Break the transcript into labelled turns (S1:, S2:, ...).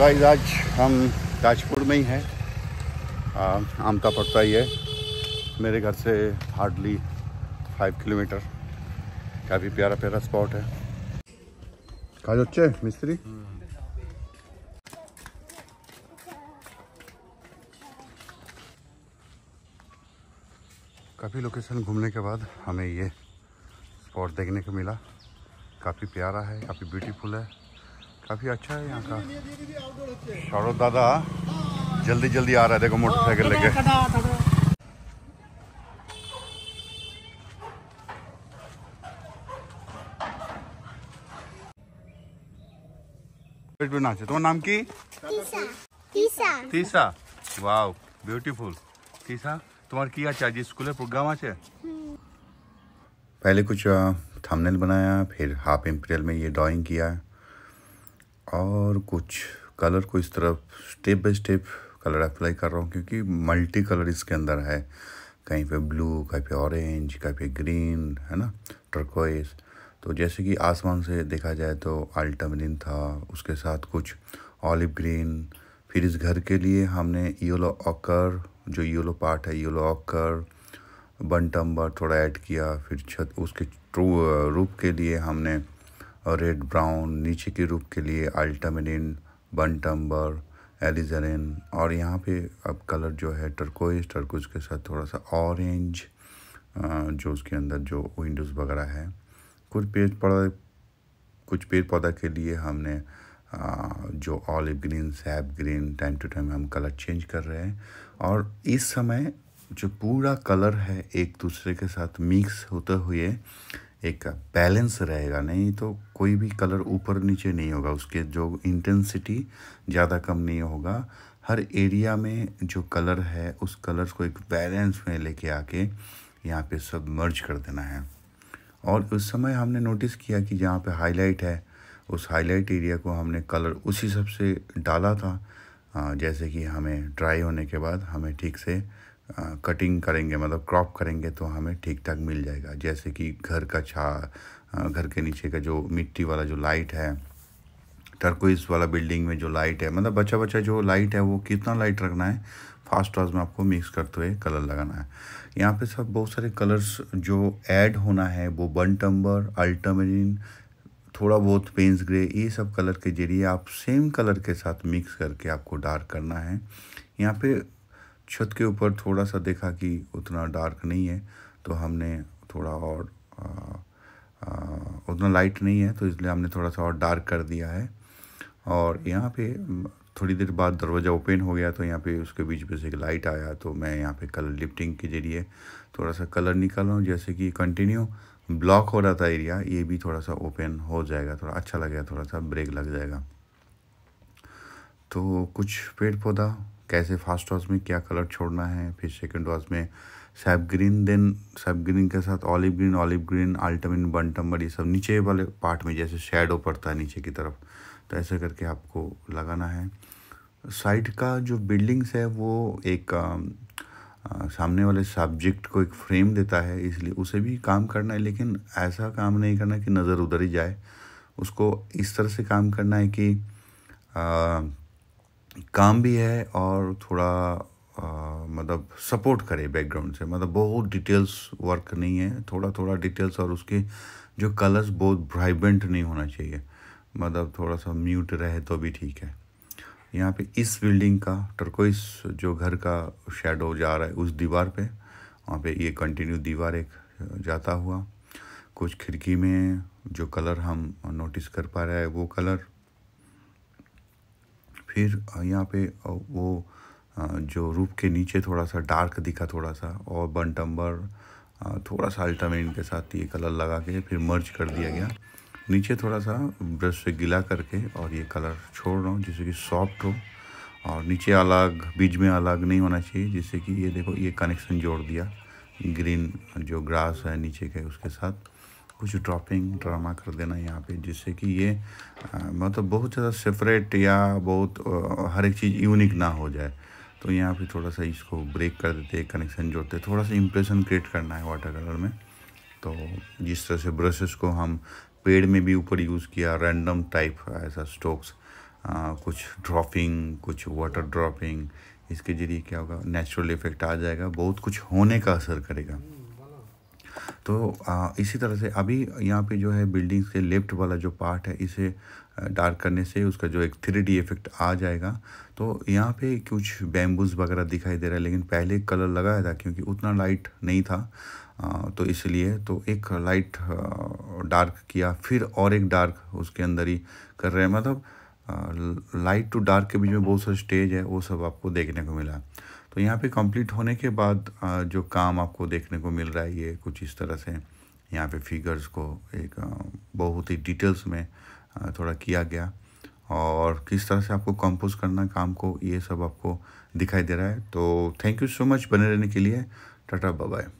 S1: Guys आज हम ताजपुर में ही हैं आम का पड़ता ही है मेरे घर से हार्डली फाइव किलोमीटर काफ़ी प्यारा प्यारा स्पॉट है काज मिस्त्री काफ़ी लोकेशन घूमने के बाद हमें ये स्पॉट देखने को मिला काफ़ी प्यारा है काफ़ी ब्यूटीफुल है काफ़ी अच्छा है यहाँ का शौरव दादा जल्दी जल्दी आ रहा है देखो मोटरसाइकिल लेके तुम्हारा नाम की तीसा तीसा तीसा ब्यूटीफुल तीसा तुम्हारे की आज आज स्कूल प्रोग्राम आज हम्म। पहले कुछ थंबनेल बनाया फिर हाफ इम्प्रियल में ये ड्राइंग किया और कुछ कलर को इस तरफ step by step colour apply कर रहा हूँ क्योंकि मल्टी कलर इसके अंदर है कहीं पे ब्लू कहीं पे ऑरेंज कहीं पे ग्रीन है ना ट्रकोइस तो जैसे कि आसमान से देखा जाए तो अल्टामिन था उसके साथ कुछ ऑलिव ग्रीन फिर इस घर के लिए हमने योलो ऑकर जो योलो पार्ट है योलो ऑकर बन टम्बर थोड़ा ऐड किया फिर छत उसके रूप के लिए हमने रेड ब्राउन नीचे के रूप के लिए बन बनटम्बर एलिजरिन और यहाँ पे अब कलर जो है टर्कोइज टर्कोज के साथ थोड़ा सा ऑरेंज जो उसके अंदर जो विंडोज़ वगैरह है कुछ पेड़ पौधा कुछ पेड़ पौधा के लिए हमने जो olive green sap green time to time हम कलर चेंज कर रहे हैं और इस समय जो पूरा कलर है एक दूसरे के साथ मिक्स होते हुए एक बैलेंस रहेगा नहीं तो कोई भी कलर ऊपर नीचे नहीं होगा उसके जो इंटेंसिटी ज़्यादा कम नहीं होगा हर एरिया में जो कलर है उस कलर्स को एक बैलेंस में लेके आके यहाँ पे सब मर्ज कर देना है और उस समय हमने नोटिस किया कि जहाँ पे हाईलाइट है उस हाईलाइट एरिया को हमने कलर उसी सब से डाला था जैसे कि हमें ड्राई होने के बाद हमें ठीक से कटिंग करेंगे मतलब क्रॉप करेंगे तो हमें ठीक ठाक मिल जाएगा जैसे कि घर का छा घर के नीचे का जो मिट्टी वाला जो लाइट है टर्कोइस वाला बिल्डिंग में जो लाइट है मतलब बच्चा बचा जो लाइट है वो कितना लाइट रखना है फास्ट वास्ट में आपको मिक्स करते हुए कलर लगाना है यहाँ पे सब बहुत सारे कलर्स जो ऐड होना है वो बन टम्बर अल्टमरिन थोड़ा बहुत पेंस ग्रे ये सब कलर के जरिए आप सेम कलर के साथ मिक्स करके आपको डार्क करना है यहाँ पे छत के ऊपर थोड़ा सा देखा कि उतना डार्क नहीं है तो हमने थोड़ा और आ, उतना लाइट नहीं है तो इसलिए हमने थोड़ा सा और डार्क कर दिया है और हम्म। यहाँ पे थोड़ी देर बाद दरवाज़ा ओपन हो गया तो यहाँ पे उसके बीच में से एक लाइट आया तो मैं यहाँ पे कलर लिफ्टिंग के ज़रिए थोड़ा सा कलर निकाल रहा हूँ जैसे कि कंटिन्यू ब्लॉक हो रहा था एरिया ये भी थोड़ा सा ओपन हो जाएगा थोड़ा अच्छा लगेगा थोड़ा सा ब्रेक लग जाएगा तो कुछ पेड़ पौधा कैसे फर्स्ट हाउस में क्या कलर छोड़ना है फिर सेकेंड हाउस में sap green then sap green के साथ ऑलिव ग्रीन ऑलिव ग्रीन अल्टमिन टम्बर ये सब नीचे वाले पार्ट में जैसे शेडो पड़ता है नीचे की तरफ तो ऐसे करके आपको लगाना है साइड का जो बिल्डिंग्स है वो एक आ, आ, सामने वाले सब्जेक्ट को एक फ्रेम देता है इसलिए उसे भी काम करना है लेकिन ऐसा काम नहीं करना कि नज़र उधर ही जाए उसको इस तरह से काम करना है कि आ, काम भी है और थोड़ा आ, मतलब सपोर्ट करे बैकग्राउंड से मतलब बहुत डिटेल्स वर्क नहीं है थोड़ा थोड़ा डिटेल्स और उसके जो कलर्स बहुत ब्राइबेंट नहीं होना चाहिए मतलब थोड़ा सा म्यूट रहे तो भी ठीक है यहाँ पे इस बिल्डिंग का टर्कोइस जो घर का शेडो जा रहा है उस दीवार पे वहाँ पे ये कंटिन्यू दीवार एक जाता हुआ कुछ खिड़की में जो कलर हम नोटिस कर पा रहे हैं वो कलर फिर यहाँ पे वो जो रूप के नीचे थोड़ा सा डार्क दिखा थोड़ा सा और बन टम्बर थोड़ा सा अल्टामेन के साथ ये कलर लगा के फिर मर्ज कर दिया गया नीचे थोड़ा सा ब्रश से गिला करके और ये कलर छोड़ रहा हूँ जिससे कि सॉफ्ट हो और नीचे अलग बीच में अलग नहीं होना चाहिए जिससे कि ये देखो ये कनेक्शन जोड़ दिया ग्रीन जो ग्रास है नीचे के उसके साथ कुछ ड्रॉपिंग ड्रामा कर देना यहाँ पे जिससे कि ये आ, मतलब बहुत ज़्यादा सेपरेट या बहुत आ, हर एक चीज़ यूनिक ना हो जाए तो यहाँ पे थोड़ा सा इसको ब्रेक कर देते कनेक्शन जोड़ते थोड़ा सा इम्प्रेशन क्रिएट करना है वाटर कलर में तो जिस तरह से ब्रशेस को हम पेड़ में भी ऊपर यूज़ किया रैंडम टाइप ऐसा स्टोक्स कुछ ड्रॉपिंग कुछ वाटर ड्रॉपिंग इसके ज़रिए क्या होगा नेचुरल इफेक्ट आ जाएगा बहुत कुछ होने का असर करेगा तो आ, इसी तरह से अभी यहाँ पे जो है बिल्डिंग्स के लेफ्ट वाला जो पार्ट है इसे डार्क करने से उसका जो एक थ्री इफ़ेक्ट आ जाएगा तो यहाँ पे कुछ बैम्बूज वगैरह दिखाई दे रहा है लेकिन पहले कलर लगाया था क्योंकि उतना लाइट नहीं था आ, तो इसलिए तो एक लाइट डार्क किया फिर और एक डार्क उसके अंदर ही कर रहे हैं मतलब लाइट टू डार्क के बीच में बहुत सारे स्टेज है वो सब आपको देखने को मिला तो यहाँ पे कंप्लीट होने के बाद जो काम आपको देखने को मिल रहा है ये कुछ इस तरह से यहाँ पे फिगर्स को एक बहुत ही डिटेल्स में थोड़ा किया गया और किस तरह से आपको कंपोज करना काम को ये सब आपको दिखाई दे रहा है तो थैंक यू सो मच बने रहने के लिए टाटा बाय